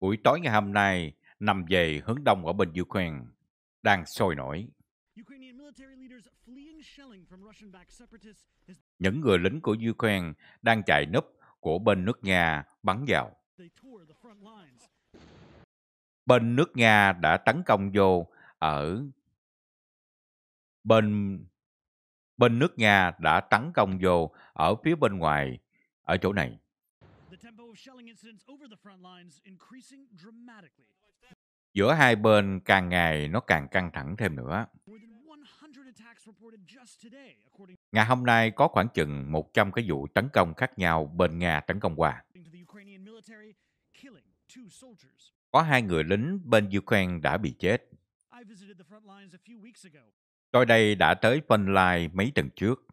Buổi tối ngày hôm nay nằm về hướng đông ở bên Ukraine đang sôi nổi. Những người lính của Ukraine đang chạy núp của bên nước Nga bắn vào. Bên nước Nga đã tấn công vô ở bên bên nước Nga đã tấn công vô ở phía bên ngoài ở chỗ này. Giữa hai bên càng ngày nó càng căng thẳng thêm nữa. Ngày hôm nay có khoảng chừng 100 cái vụ tấn công khác nhau bên Nga tấn công qua. Có hai người lính bên Ukraine đã bị chết. Tôi đây đã tới phân lai mấy tuần trước.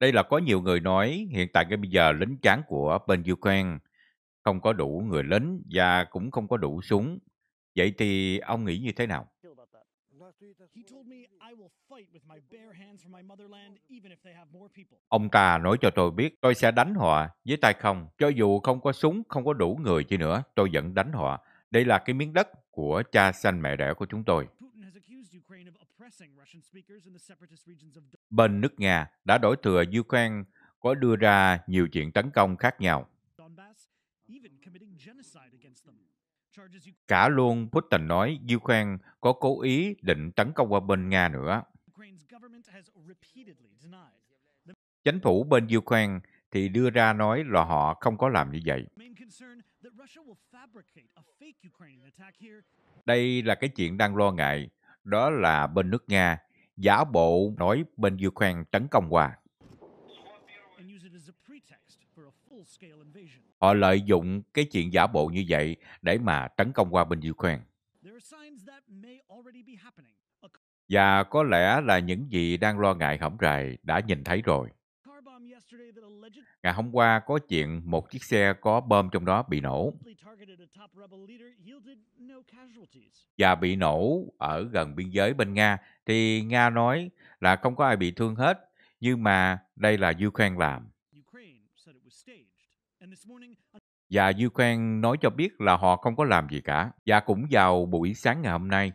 Đây là có nhiều người nói hiện tại cái bây giờ lính tráng của bên Ukraine không có đủ người lính và cũng không có đủ súng. Vậy thì ông nghĩ như thế nào? Ông ta nói cho tôi biết tôi sẽ đánh họ với tay không. Cho dù không có súng, không có đủ người chi nữa, tôi vẫn đánh họ. Đây là cái miếng đất của cha sanh mẹ đẻ của chúng tôi. Bên nước Nga đã đổi thừa Ukraine có đưa ra nhiều chuyện tấn công khác nhau. Cả luôn Putin nói Ukraine có cố ý định tấn công qua bên Nga nữa. Chính phủ bên Ukraine thì đưa ra nói là họ không có làm như vậy. Đây là cái chuyện đang lo ngại đó là bên nước Nga giả bộ nói bên Ukraine tấn công qua Họ lợi dụng cái chuyện giả bộ như vậy để mà tấn công qua bên Ukraine. Và có lẽ là những gì đang lo ngại hỏng rày đã nhìn thấy rồi. Ngày hôm qua có chuyện một chiếc xe có bom trong đó bị nổ và bị nổ ở gần biên giới bên Nga thì Nga nói là không có ai bị thương hết nhưng mà đây là Ukraine làm. Và Ukraine nói cho biết là họ không có làm gì cả. Và cũng vào buổi sáng ngày hôm nay,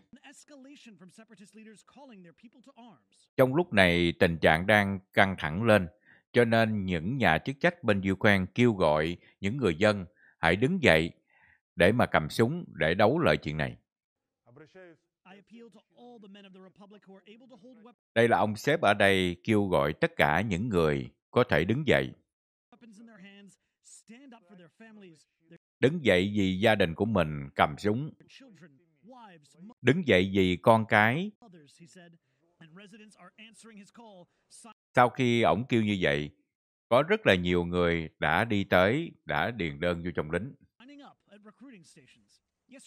trong lúc này tình trạng đang căng thẳng lên cho nên những nhà chức trách bên Ukraine kêu gọi những người dân hãy đứng dậy để mà cầm súng để đấu lợi chuyện này. Đây là ông sếp ở đây kêu gọi tất cả những người có thể đứng dậy. Đứng dậy vì gia đình của mình cầm súng. Đứng dậy vì con cái. Sau khi ổng kêu như vậy, có rất là nhiều người đã đi tới, đã điền đơn vô trong lính.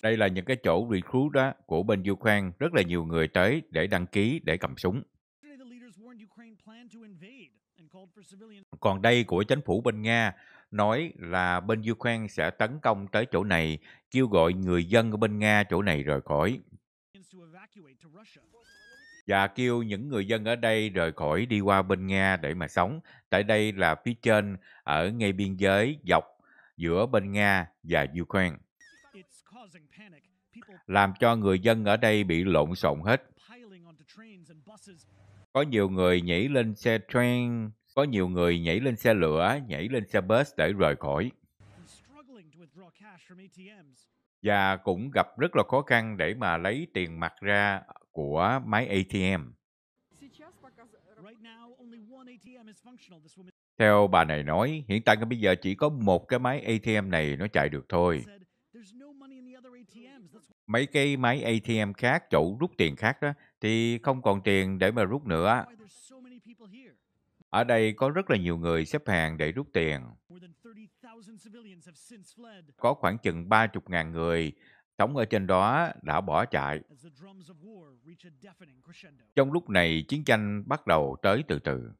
Đây là những cái chỗ recruit đó của bên Ukraine, rất là nhiều người tới để đăng ký, để cầm súng. Còn đây của chính phủ bên Nga nói là bên Ukraine sẽ tấn công tới chỗ này, kêu gọi người dân ở bên Nga chỗ này rời khỏi và kêu những người dân ở đây rời khỏi đi qua bên Nga để mà sống. Tại đây là phía trên ở ngay biên giới dọc giữa bên Nga và Ukraine. Làm cho người dân ở đây bị lộn xộn hết. Có nhiều người nhảy lên xe train, có nhiều người nhảy lên xe lửa, nhảy lên xe bus để rời khỏi. Và cũng gặp rất là khó khăn để mà lấy tiền mặt ra của máy ATM. Theo bà này nói, hiện tại bây giờ chỉ có một cái máy ATM này nó chạy được thôi. Mấy cái máy ATM khác, chỗ rút tiền khác đó, thì không còn tiền để mà rút nữa. Ở đây có rất là nhiều người xếp hàng để rút tiền. Có khoảng chừng 30.000 người Trống ở trên đó đã bỏ chạy. Trong lúc này chiến tranh bắt đầu tới từ từ.